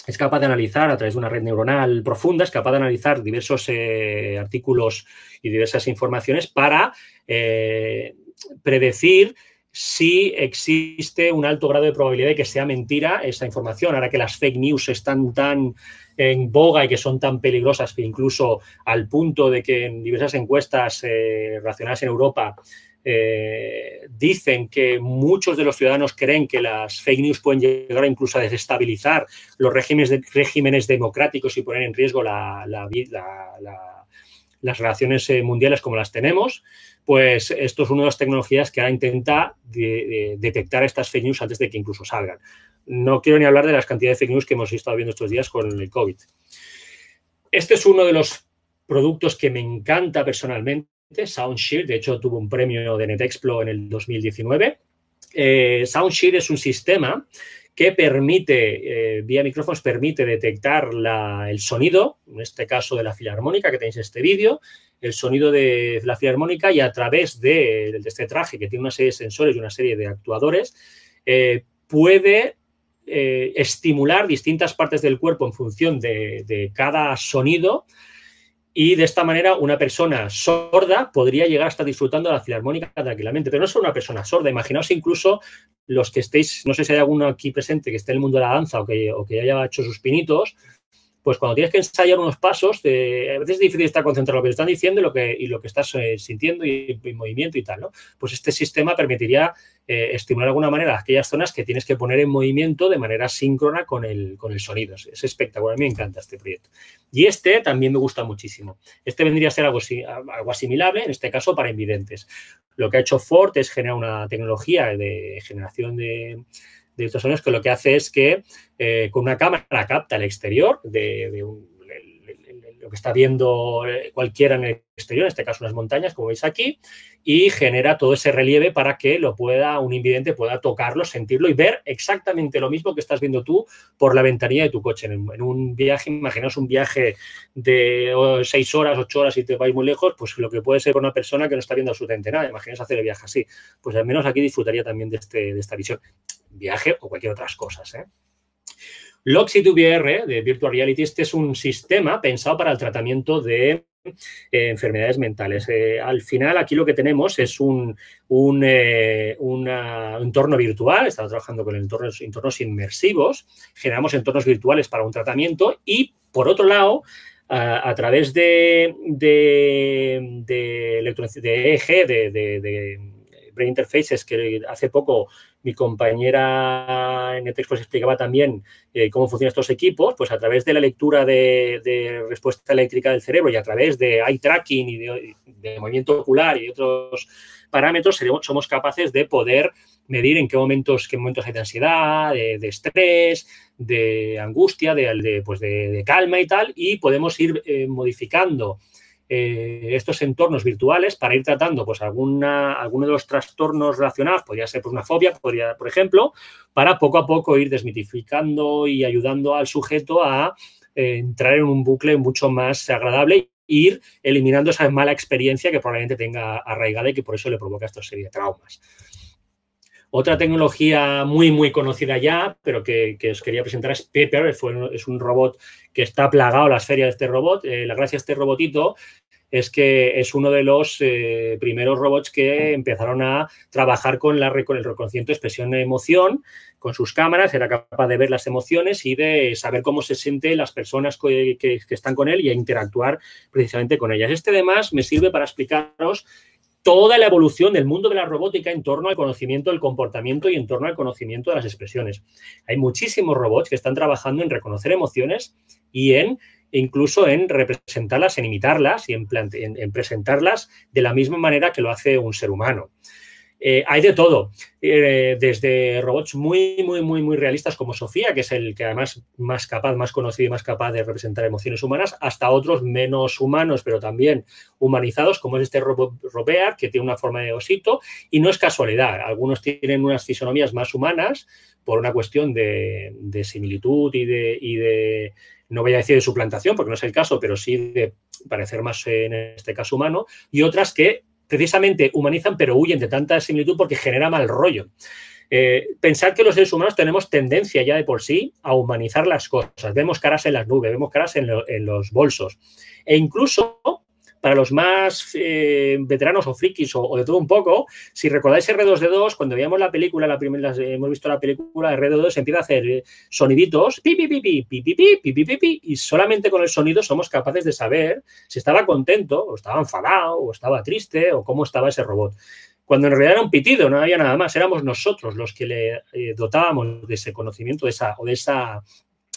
es capaz de analizar a través de una red neuronal profunda, es capaz de analizar diversos eh, artículos y diversas informaciones para eh, predecir si existe un alto grado de probabilidad de que sea mentira esa información. Ahora que las fake news están tan en boga y que son tan peligrosas que incluso al punto de que en diversas encuestas eh, relacionadas en Europa eh, dicen que muchos de los ciudadanos creen que las fake news pueden llegar incluso a desestabilizar los regímenes, democráticos y poner en riesgo las relaciones eh, mundiales como las tenemos, pues esto es una de las tecnologías que ahora intenta detectar estas fake news antes de que incluso salgan. No quiero ni hablar de las cantidades de fake news que hemos estado viendo estos días con el COVID. Este es uno de los productos que me encanta personalmente SoundShield, de hecho tuvo un premio de NetExplo en el 2019. Eh, SoundShield es un sistema que permite, eh, vía micrófonos, permite detectar el sonido, en este caso de la filarmónica, que tenéis este vídeo, el sonido de la filarmónica y a través de, este traje que tiene una serie de sensores y una serie de actuadores, eh, puede eh, estimular distintas partes del cuerpo en función de cada sonido y de esta manera, una persona sorda podría llegar a estar disfrutando de la filarmónica tranquilamente. Pero no solo una persona sorda, imaginaos incluso los que estéis, no sé si hay alguno aquí presente que esté en el mundo de la danza o que, o que haya hecho sus pinitos, pues cuando tienes que ensayar unos pasos, eh, a veces es difícil estar concentrado en lo que te están diciendo y lo que, y lo que estás eh, sintiendo y, en movimiento y tal, ¿no? Pues este sistema permitiría eh, estimular de alguna manera aquellas zonas que tienes que poner en movimiento de manera síncrona con el, con el sonido. Es, espectacular, a mí me encanta este proyecto. Y este también me gusta muchísimo. Este vendría a ser algo, algo asimilable, en este caso para invidentes. Lo que ha hecho Ford es generar una tecnología de generación de de estos años que lo que hace es que eh, con una cámara capta el exterior de, de, un, lo que está viendo eh, cualquiera en el exterior, en este caso unas montañas, como veis aquí, y genera todo ese relieve para que lo pueda, un invidente pueda tocarlo, sentirlo y ver exactamente lo mismo que estás viendo tú por la ventanilla de tu coche. En un viaje, imaginaos un viaje de seis horas, ocho horas y te vais muy lejos, pues lo que puede ser una persona que no está viendo absolutamente nada. Imaginaos hacer el viaje así. Pues al menos aquí disfrutaría también de, este, de esta visión. Viaje o cualquier otras cosas, ¿eh? Loxy2VR de Virtual Reality, este es un sistema pensado para el tratamiento de eh, enfermedades mentales. Eh, al final, aquí lo que tenemos es un, un, eh, entorno virtual, estamos trabajando con entornos, inmersivos, generamos entornos virtuales para un tratamiento y, por otro lado, a, través de, de, de e Brain Interfaces, que hace poco mi compañera en el e pues explicaba también eh, cómo funcionan estos equipos, pues a través de la lectura de, respuesta eléctrica del cerebro y a través de eye tracking y de, movimiento ocular y otros parámetros, somos capaces de poder medir en qué momentos, qué momentos hay de ansiedad, de, estrés, de angustia, de, pues de, calma y tal, y podemos ir eh, modificando eh, estos entornos virtuales para ir tratando pues alguna, alguno de los trastornos relacionados, podría ser por pues, una fobia, podría, por ejemplo, para poco a poco ir desmitificando y ayudando al sujeto a eh, entrar en un bucle mucho más agradable e ir eliminando esa mala experiencia que probablemente tenga arraigada y que por eso le provoca esta serie de traumas. Otra tecnología muy, muy conocida ya, pero que, os quería presentar es Pepper. es un robot que está plagado las ferias de este robot. Eh, la gracia de este robotito es que es uno de los eh, primeros robots que empezaron a trabajar con, la, con el reconocimiento de expresión de emoción, con sus cámaras, era capaz de ver las emociones y de saber cómo se sienten las personas que, están con él y a interactuar precisamente con ellas. Este además me sirve para explicaros toda la evolución del mundo de la robótica en torno al conocimiento del comportamiento y en torno al conocimiento de las expresiones. Hay muchísimos robots que están trabajando en reconocer emociones y en incluso en representarlas, en imitarlas y en, en presentarlas de la misma manera que lo hace un ser humano. Eh, hay de todo, eh, desde robots muy, muy, muy, muy realistas como Sofía, que es el que además más capaz, más conocido y más capaz de representar emociones humanas, hasta otros menos humanos, pero también humanizados, como es este robot Robear, que tiene una forma de osito, y no es casualidad. Algunos tienen unas fisonomías más humanas por una cuestión de, similitud y de, y de, no voy a decir de suplantación, porque no es el caso, pero sí de parecer más, en este caso, humano, y otras que precisamente humanizan pero huyen de tanta similitud porque genera mal rollo. Eh, pensar que los seres humanos tenemos tendencia ya de por sí a humanizar las cosas. Vemos caras en las nubes, vemos caras en, en los bolsos. E incluso para los más veteranos o frikis o, de todo un poco, si recordáis R2D2, cuando veíamos la película, la primera, hemos visto la película, R2D2 empieza a hacer soniditos, pi, pi, pi, pi, y solamente con el sonido somos capaces de saber si estaba contento, o estaba enfadado, o estaba triste, o cómo estaba ese robot. Cuando en realidad era un pitido, no había nada más, éramos nosotros los que le dotábamos de ese conocimiento de esa, o de esa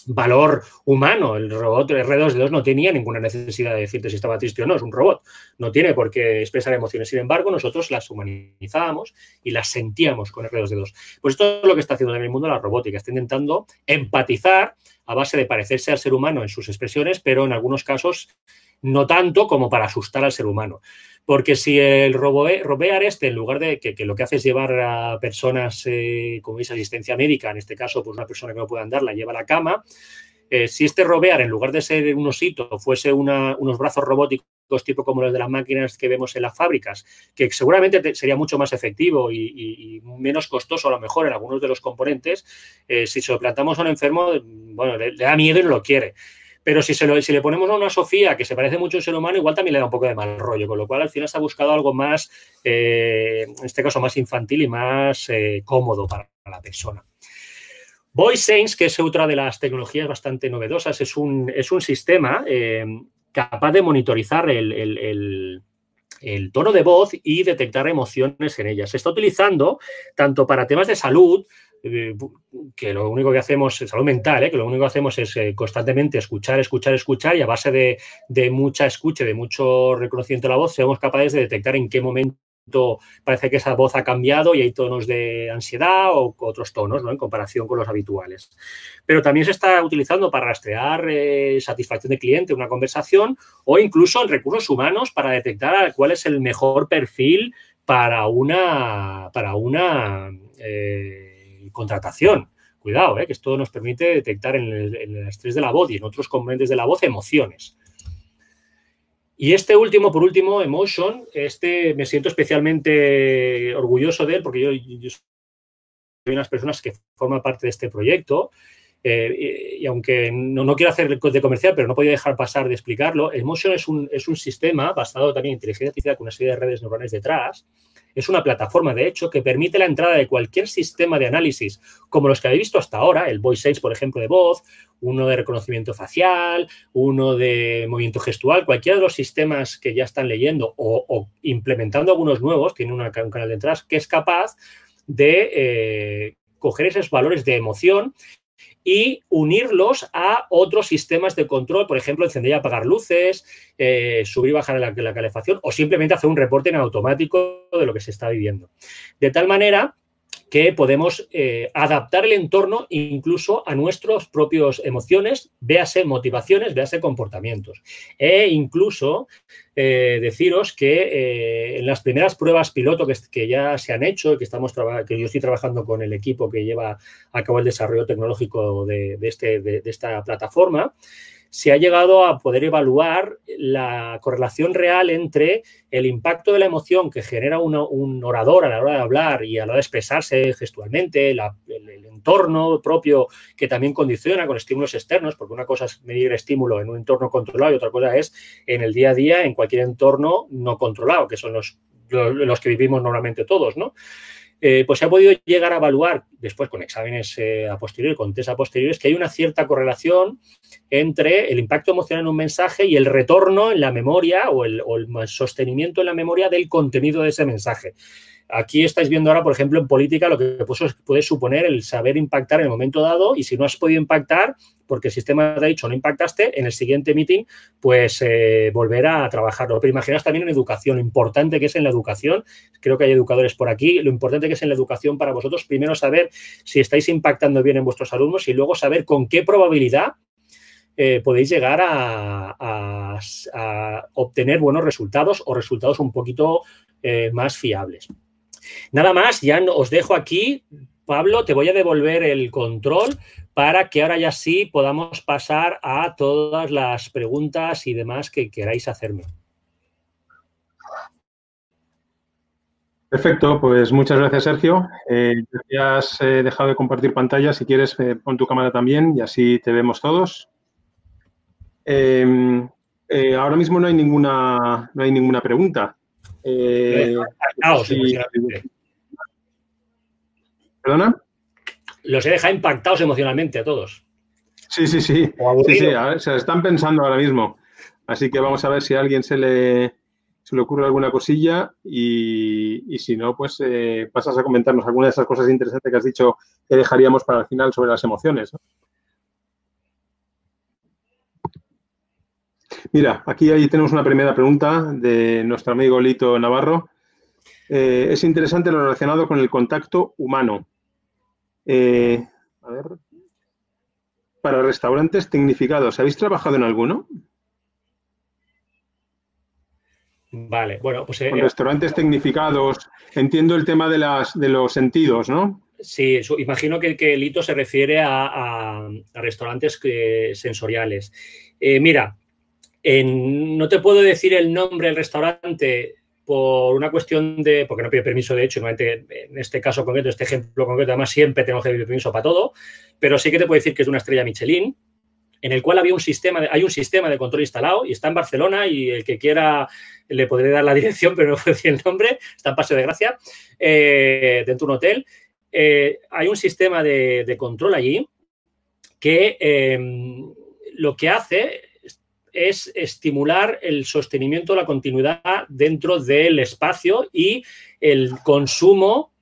valor humano. El robot R2D2 no tenía ninguna necesidad de decirte si estaba triste o no, es un robot. No tiene por qué expresar emociones. Sin embargo, nosotros las humanizábamos y las sentíamos con R2D2. Pues esto es lo que está haciendo en el mundo la robótica. Está intentando empatizar a base de parecerse al ser humano en sus expresiones, pero en algunos casos no tanto como para asustar al ser humano. Porque si el robear e este, en lugar de que, lo que hace es llevar a personas eh, con esa asistencia médica, en este caso, pues una persona que no puede andar, la lleva a la cama, eh, si este robear, en lugar de ser un osito, fuese unos brazos robóticos tipo como los de las máquinas que vemos en las fábricas, que seguramente sería mucho más efectivo y, menos costoso a lo mejor en algunos de los componentes, eh, si se plantamos a un enfermo, bueno, le, le da miedo y no lo quiere. Pero si, si le ponemos a una Sofía que se parece mucho a un ser humano, igual también le da un poco de mal rollo, con lo cual al final se ha buscado algo más, eh, en este caso más infantil y más eh, cómodo para la persona. Voice Sense, que es otra de las tecnologías bastante novedosas, es un, es un sistema eh, capaz de monitorizar el, el tono de voz y detectar emociones en ellas. Se está utilizando tanto para temas de salud eh, que lo único que hacemos, es salud mental, eh, que lo único que hacemos es eh, constantemente escuchar, escuchar, escuchar y a base de, mucha escucha, de mucho reconocimiento de la voz, seamos capaces de detectar en qué momento parece que esa voz ha cambiado y hay tonos de ansiedad o otros tonos ¿no? en comparación con los habituales. Pero también se está utilizando para rastrear satisfacción de cliente una conversación o incluso en recursos humanos para detectar cuál es el mejor perfil para una, para una y contratación. Cuidado, eh, que esto nos permite detectar en el, estrés de la voz y en otros componentes de la voz emociones. Y este último, por último, Emotion, este me siento especialmente orgulloso de él porque yo, soy una de las personas que forman parte de este proyecto. Eh, y, aunque no, quiero hacer de comercial, pero no podía dejar pasar de explicarlo, Emotion es un, es un sistema basado también en inteligencia artificial con una serie de redes neuronales detrás es una plataforma, de hecho, que permite la entrada de cualquier sistema de análisis, como los que habéis visto hasta ahora, el Voice 6, por ejemplo, de voz, uno de reconocimiento facial, uno de movimiento gestual, cualquiera de los sistemas que ya están leyendo o, implementando algunos nuevos, tiene una, un canal de entradas que es capaz de eh, coger esos valores de emoción y unirlos a otros sistemas de control, por ejemplo, encender y apagar luces, eh, subir y bajar la, calefacción o simplemente hacer un reporte en automático de lo que se está viviendo. De tal manera que podemos eh, adaptar el entorno incluso a nuestras propias emociones, véase motivaciones, véase comportamientos. E incluso eh, deciros que eh, en las primeras pruebas piloto que, ya se han hecho, que, estamos que yo estoy trabajando con el equipo que lleva a cabo el desarrollo tecnológico de, de, este, de esta plataforma, se ha llegado a poder evaluar la correlación real entre el impacto de la emoción que genera un orador a la hora de hablar y a la hora de expresarse gestualmente, el, entorno propio que también condiciona con estímulos externos, porque una cosa es medir estímulo en un entorno controlado y otra cosa es en el día a día, en cualquier entorno no controlado, que son los, los, los que vivimos normalmente todos, ¿no? Eh, pues se ha podido llegar a evaluar, después con exámenes eh, a posteriori, con test a posteriores, que hay una cierta correlación entre el impacto emocional en un mensaje y el retorno en la memoria o el sostenimiento en la memoria del contenido de ese mensaje. Aquí estáis viendo ahora, por ejemplo, en política lo que puede suponer el saber impactar en el momento dado y si no has podido impactar, porque el sistema te ha dicho no impactaste, en el siguiente meeting, pues eh, volver a trabajarlo. Pero imaginaos también en educación, lo importante que es en la educación, creo que hay educadores por aquí, lo importante que es en la educación para vosotros, primero saber si estáis impactando bien en vuestros alumnos y luego saber con qué probabilidad eh, podéis llegar a, obtener buenos resultados o resultados un poquito eh, más fiables. Nada más, ya os dejo aquí. Pablo, te voy a devolver el control para que ahora ya sí podamos pasar a todas las preguntas y demás que queráis hacerme. Perfecto, pues muchas gracias Sergio. Eh, ya has eh, dejado de compartir pantalla, si quieres eh, pon tu cámara también y así te vemos todos. ahora mismo no hay ninguna, no hay ninguna pregunta. Eh, Los he dejado impactados emocionalmente a todos. Sí, sí, sí. se están pensando ahora mismo. Así que vamos a ver si a alguien se le, le ocurre alguna cosilla y, si no, pues eh, pasas a comentarnos alguna de esas cosas interesantes que has dicho que dejaríamos para el final sobre las emociones. Mira, aquí tenemos una primera pregunta de nuestro amigo Lito Navarro. Eh, es interesante lo relacionado con el contacto humano. Eh, a ver. Para restaurantes tecnificados, ¿habéis trabajado en alguno? Vale, bueno, pues. Eh, restaurantes tecnificados, entiendo el tema de, los sentidos, ¿no? Sí, imagino que, que, Lito se refiere a restaurantes sensoriales. mira, no te puedo decir el nombre del restaurante por una cuestión de, porque no pide permiso, de hecho, en este caso concreto, este ejemplo concreto, además siempre tengo que pedir permiso para todo, pero sí que te puedo decir que es una estrella Michelin, en el cual había un sistema, hay un sistema de control instalado y está en Barcelona y el que quiera le podré dar la dirección, pero no puedo decir el nombre, está en Paseo de Gracia, eh, dentro de un hotel. Eh, hay un sistema de, control allí que eh, lo que hace es estimular el sostenimiento la continuidad dentro del espacio y el consumo,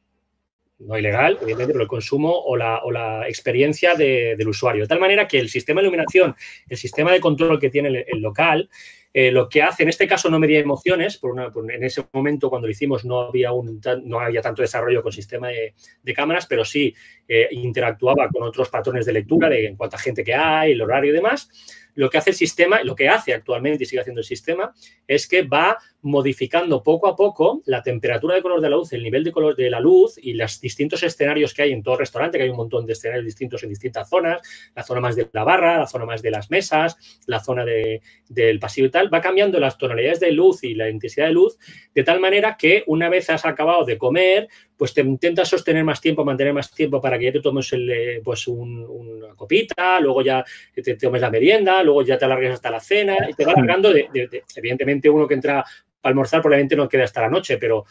no ilegal, obviamente pero el consumo o la, o la experiencia del usuario. De tal manera que el sistema de iluminación, el sistema de control que tiene el, local, eh, lo que hace, en este caso no medía emociones, por en ese momento cuando lo hicimos no había, un, no había tanto desarrollo con sistema de, cámaras, pero sí eh, interactuaba con otros patrones de lectura de cuánta gente que hay, el horario y demás lo que hace el sistema, lo que hace actualmente y sigue haciendo el sistema, es que va modificando poco a poco la temperatura de color de la luz, el nivel de color de la luz y los distintos escenarios que hay en todo restaurante, que hay un montón de escenarios distintos en distintas zonas, la zona más de la barra, la zona más de las mesas, la zona de, del pasillo y tal, va cambiando las tonalidades de luz y la intensidad de luz de tal manera que una vez has acabado de comer, pues te intentas sostener más tiempo, mantener más tiempo para que ya te tomes el, eh, pues un, una copita, luego ya te, tomes la merienda, luego ya te alargues hasta la cena y te va alargando, de, evidentemente uno que entra almorzar probablemente no queda hasta la noche, pero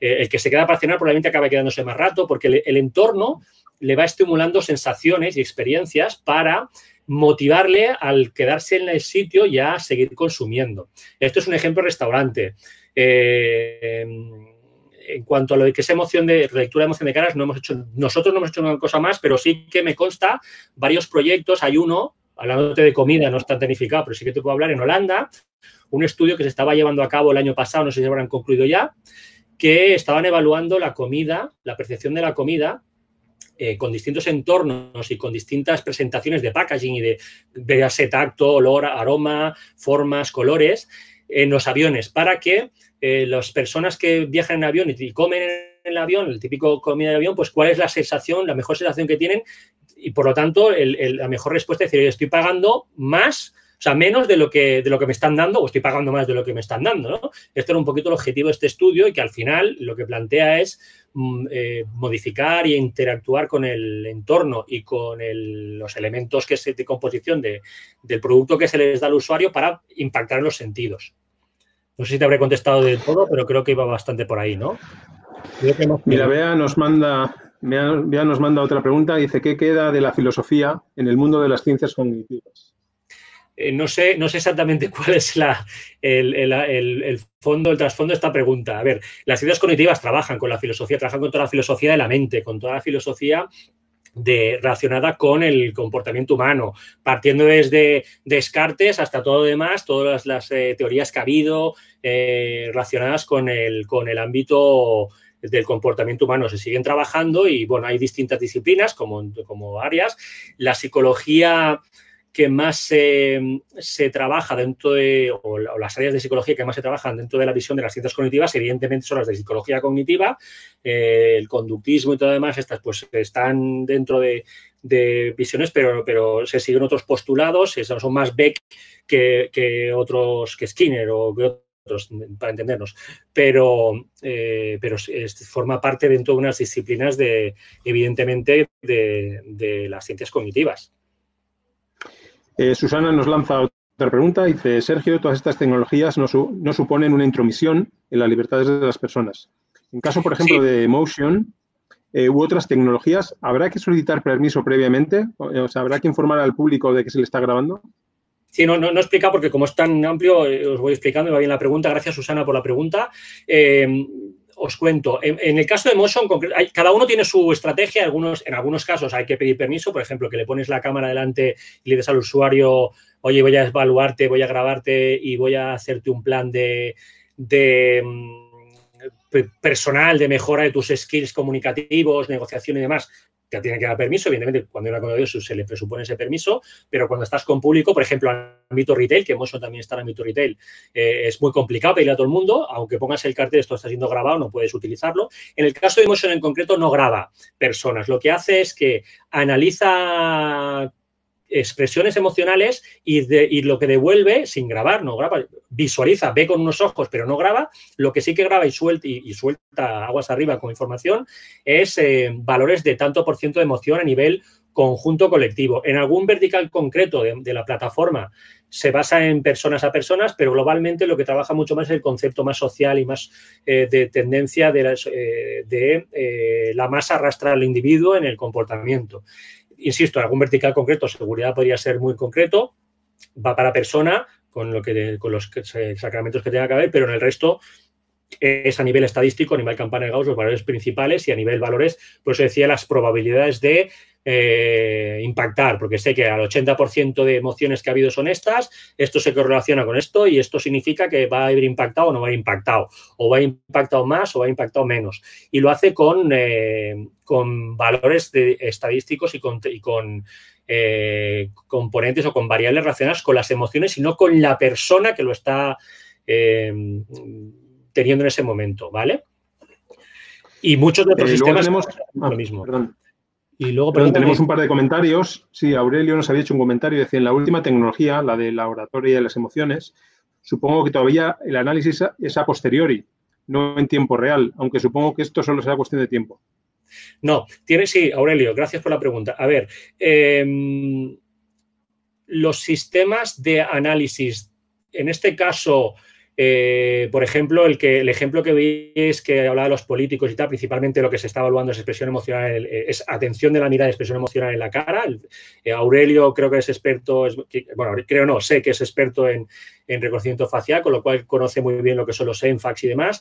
eh, el que se queda para cenar probablemente acaba quedándose más rato porque el, entorno le va estimulando sensaciones y experiencias para motivarle al quedarse en el sitio y a seguir consumiendo. Esto es un ejemplo de restaurante. Eh, en cuanto a lo que es emoción de lectura de emoción de caras, no hemos hecho, nosotros no hemos hecho una cosa más, pero sí que me consta varios proyectos. Hay uno hablándote de comida, no está tenificado, pero sí que te puedo hablar en Holanda, un estudio que se estaba llevando a cabo el año pasado, no sé si habrán concluido ya, que estaban evaluando la comida, la percepción de la comida eh, con distintos entornos y con distintas presentaciones de packaging y de, de tacto, olor, aroma, formas, colores en los aviones para que eh, las personas que viajan en avión y comen en el avión, el típico comida de avión, pues cuál es la sensación, la mejor sensación que tienen y por lo tanto, la mejor respuesta es decir, estoy pagando más, o sea, menos de lo, que, de lo que me están dando, o estoy pagando más de lo que me están dando, ¿no? Esto era un poquito el objetivo de este estudio y que al final lo que plantea es mm, eh, modificar e interactuar con el entorno y con los elementos que de composición del producto que se les da al usuario para impactar en los sentidos. No sé si te habré contestado de todo, pero creo que iba bastante por ahí, ¿no? Mira, vea nos manda, nos manda otra pregunta. Dice, ¿qué queda de la filosofía en el mundo de las ciencias cognitivas? Eh, no, sé, no sé exactamente cuál es la, el, fondo, el trasfondo de esta pregunta. A ver, las ciencias cognitivas trabajan con la filosofía, trabajan con toda la filosofía de la mente, con toda la filosofía de, relacionada con el comportamiento humano, partiendo desde Descartes hasta todo lo demás, todas las, eh, teorías que ha habido eh, relacionadas con el, con el ámbito del comportamiento humano se siguen trabajando y, bueno, hay distintas disciplinas como, como áreas. La psicología que más se, trabaja dentro de, o, las áreas de psicología que más se trabajan dentro de la visión de las ciencias cognitivas, evidentemente son las de psicología cognitiva, eh, el conductismo y todo lo demás, estas pues están dentro de, de visiones, pero, pero se siguen otros postulados, son más Beck que, que otros, que Skinner o que para entendernos, pero, eh, pero forma parte dentro de unas disciplinas de, evidentemente, de, las ciencias cognitivas. Eh, Susana nos lanza otra pregunta. Dice, Sergio, todas estas tecnologías no, no suponen una intromisión en las libertades de las personas. En caso, por ejemplo, de Motion eh, u otras tecnologías, ¿habrá que solicitar permiso previamente? O ¿habrá que informar al público de que se le está grabando? Sí, no, no, no explica porque como es tan amplio, eh, os voy explicando, me va bien la pregunta. Gracias, Susana, por la pregunta. Eh, os cuento, en, el caso de Motion, cada uno tiene su estrategia, algunos, en algunos casos hay que pedir permiso, por ejemplo, que le pones la cámara delante y le dices al usuario, oye, voy a evaluarte, voy a grabarte y voy a hacerte un plan de mm, personal de mejora de tus skills comunicativos, negociación y demás, te tienen que dar permiso, evidentemente cuando hay una comunidad se le presupone ese permiso, pero cuando estás con público, por ejemplo, ámbito retail, que Emotion también está en ámbito retail, eh, es muy complicado pedirle a todo el mundo, aunque pongas el cartel, esto está siendo grabado, no puedes utilizarlo. En el caso de Emotion en concreto no graba personas, lo que hace es que analiza expresiones emocionales y, de, y, lo que devuelve sin grabar, no graba, visualiza, ve con unos ojos, pero no graba. Lo que sí que graba y suelta, y, suelta aguas arriba con información es eh, valores de tanto por ciento de emoción a nivel conjunto colectivo. En algún vertical concreto de, la plataforma se basa en personas a personas, pero globalmente lo que trabaja mucho más es el concepto más social y más eh, de tendencia de, eh, la masa arrastra al individuo en el comportamiento insisto, en algún vertical concreto, seguridad podría ser muy concreto, va para persona, con, lo que, con los eh, sacramentos que tenga que haber, pero en el resto es a nivel estadístico, a nivel campana de Gauss, los valores principales y a nivel valores, pues decía, las probabilidades de eh, impactar, porque sé que al 80% de emociones que ha habido son estas, esto se correlaciona con esto y esto significa que va a haber impactado o no va a haber impactado, o va a haber impactado más o va a haber impactado menos. Y lo hace con, eh, valores estadísticos y con, eh, componentes o con variables relacionadas con las emociones y no con la persona que lo está teniendo en ese momento, ¿vale? Y muchos de otros eh, sistemas tenemos, ah, Y luego tenemos un par de comentarios. Sí, Aurelio nos había hecho un comentario, decía, en la última tecnología, la de la oratoria y las emociones, supongo que todavía el análisis es a posteriori, no en tiempo real, aunque supongo que esto solo será cuestión de tiempo. No, tiene, sí, Aurelio, gracias por la pregunta. A ver, em, los sistemas de análisis, en este caso, eh, por ejemplo, el, que, el ejemplo que veis que hablaba de los políticos y tal, principalmente lo que se está evaluando es expresión emocional, eh, es atención de la mirada, expresión emocional en la cara. Eh, Aurelio creo que es experto, bueno, creo no, sé que es experto en, en, reconocimiento facial, con lo cual conoce muy bien lo que son los enfax y demás.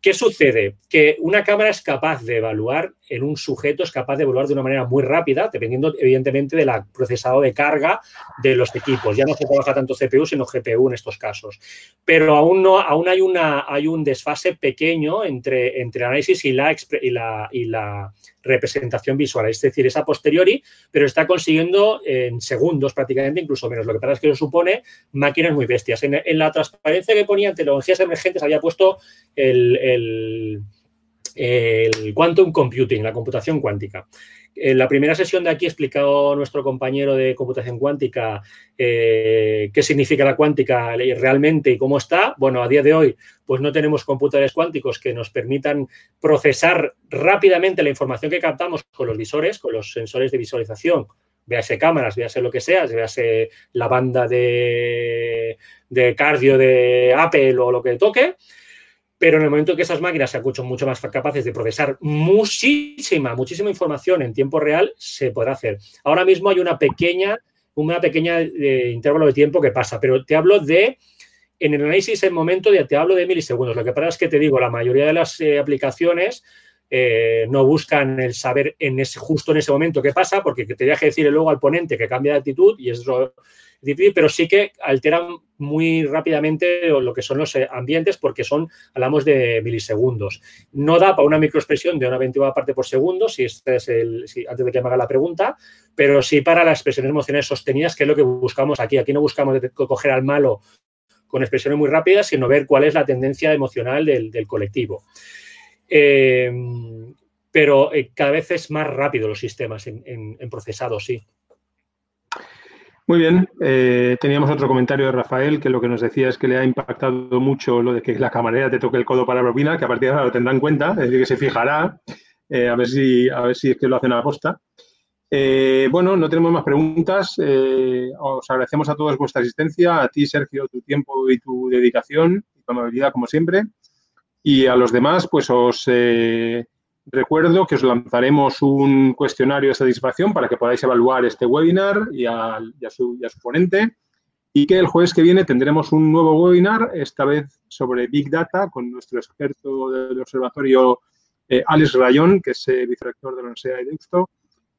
¿Qué sucede? Que una cámara es capaz de evaluar en un sujeto, es capaz de evaluar de una manera muy rápida, dependiendo evidentemente del procesado de carga de los equipos. Ya no se trabaja tanto CPU, sino GPU en estos casos. Pero aún aún, hay, una, hay un desfase pequeño entre, el análisis y la, representación visual, es decir, es a posteriori, pero está consiguiendo en segundos prácticamente, incluso menos. Lo que pasa es que eso supone máquinas muy bestias. En, la transparencia que ponía tecnologías emergentes había puesto el, el quantum computing, la computación cuántica. En la primera sesión de aquí explicado nuestro compañero de computación cuántica eh, qué significa la cuántica realmente y cómo está. Bueno, a día de hoy, pues no tenemos computadores cuánticos que nos permitan procesar rápidamente la información que captamos con los visores, con los sensores de visualización, véase cámaras, véase lo que sea, véase la banda de, de cardio de Apple o lo que toque. Pero en el momento que esas máquinas se acuchan mucho más capaces de procesar muchísima, muchísima información en tiempo real, se podrá hacer. Ahora mismo hay una pequeña, una pequeña eh, intervalo de tiempo que pasa, pero te hablo de, en el análisis en momento, de, te hablo de milisegundos. Lo que pasa es que te digo, la mayoría de las eh, aplicaciones eh, no buscan el saber en ese, justo en ese momento qué pasa, porque te deja decir luego al ponente que cambia de actitud y eso pero sí que alteran muy rápidamente lo que son los eh, ambientes porque son, hablamos de milisegundos. No da para una microexpresión de una 21 parte por segundo, si antes de que me haga la pregunta, pero sí para las expresiones emocionales sostenidas, que es lo que buscamos aquí. Aquí no buscamos coger al malo con expresiones muy rápidas, sino ver cuál es la tendencia emocional del, colectivo. Eh, pero eh, cada vez es más rápido los sistemas en, en procesado, sí. Muy bien, eh, teníamos otro comentario de Rafael que lo que nos decía es que le ha impactado mucho lo de que la camarera te toque el codo para propina, que a partir de ahora lo tendrá en cuenta, es decir, que se fijará, eh, a, ver si, a ver si es que lo hacen a la posta. Eh, bueno, no tenemos más preguntas. os agradecemos a todos vuestra asistencia, a ti, Sergio, tu tiempo y tu dedicación y tu amabilidad, como siempre. Y a los demás, pues os Recuerdo que os lanzaremos un cuestionario de satisfacción para que podáis evaluar este webinar y a, su, ponente. Y que el jueves que viene tendremos un nuevo webinar, esta vez sobre Big Data, con nuestro experto del observatorio eh, Alex Rayón, que es el eh, vicerector de la Universidad de Deusto,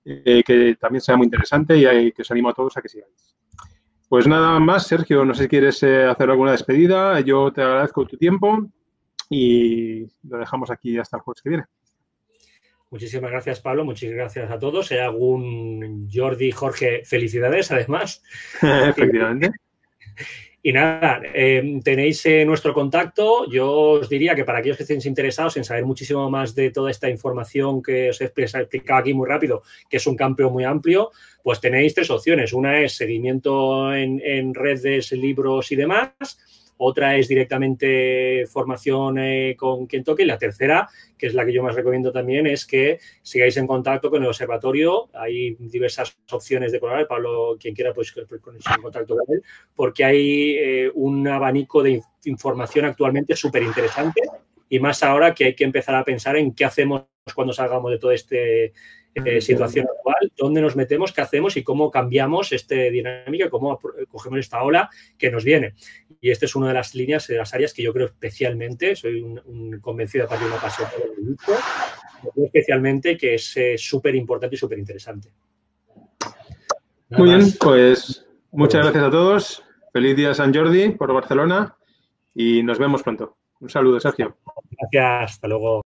eh, que también será muy interesante y que os animo a todos a que sigáis. Pues nada más, Sergio, no sé si quieres hacer alguna despedida. Yo te agradezco tu tiempo y lo dejamos aquí hasta el jueves que viene. Muchísimas gracias, Pablo. Muchísimas gracias a todos. Si hay algún Jordi, Jorge, felicidades, además. Efectivamente. Y nada, em, tenéis eh, nuestro contacto. Yo os diría que para aquellos que estéis interesados en saber muchísimo más de toda esta información que os he explicado aquí muy rápido, que es un campo muy amplio, pues tenéis tres opciones. Una es seguimiento en redes, libros y demás otra es directamente formación eh, con quien toque y la tercera, que es la que yo más recomiendo también, es que sigáis en contacto con el observatorio. Hay diversas opciones de colaborar, Pablo, quien quiera, pues ponerse en contacto con él, porque hay eh, un abanico de información actualmente súper interesante y más ahora que hay que empezar a pensar en qué hacemos cuando salgamos de toda esta eh, situación actual, dónde nos metemos, qué hacemos y cómo cambiamos esta dinámica, cómo cogemos esta ola que nos viene. Y esta es una de las líneas, de las áreas que yo creo especialmente, soy un, convencido aparte de una pasión por el especialmente que es eh, súper importante y súper interesante. Muy bien, pues muchas gracias a todos. Feliz día San Jordi por Barcelona y nos vemos pronto. Un saludo, Sergio. Gracias, hasta luego.